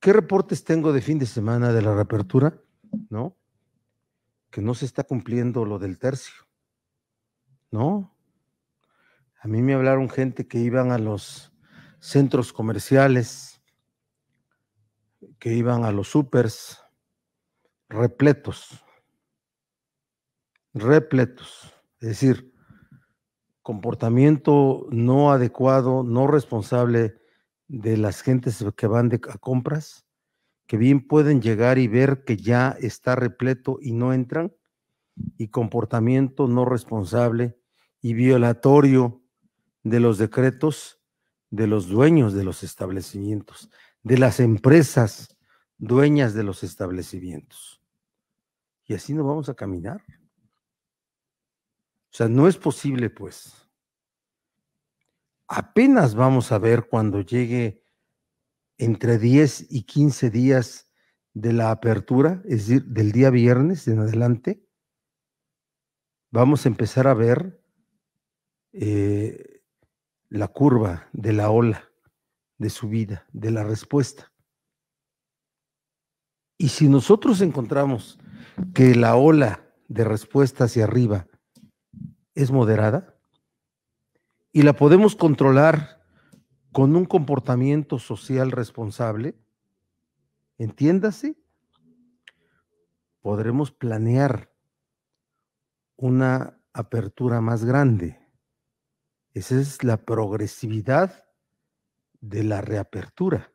¿Qué reportes tengo de fin de semana de la reapertura? ¿No? Que no se está cumpliendo lo del tercio. ¿No? A mí me hablaron gente que iban a los centros comerciales, que iban a los supers, repletos, repletos. Es decir, comportamiento no adecuado, no responsable de las gentes que van de, a compras, que bien pueden llegar y ver que ya está repleto y no entran, y comportamiento no responsable y violatorio de los decretos de los dueños de los establecimientos, de las empresas dueñas de los establecimientos. Y así no vamos a caminar. O sea, no es posible, pues apenas vamos a ver cuando llegue entre 10 y 15 días de la apertura, es decir, del día viernes en adelante, vamos a empezar a ver eh, la curva de la ola de subida, de la respuesta. Y si nosotros encontramos que la ola de respuesta hacia arriba es moderada, y la podemos controlar con un comportamiento social responsable, entiéndase, podremos planear una apertura más grande. Esa es la progresividad de la reapertura.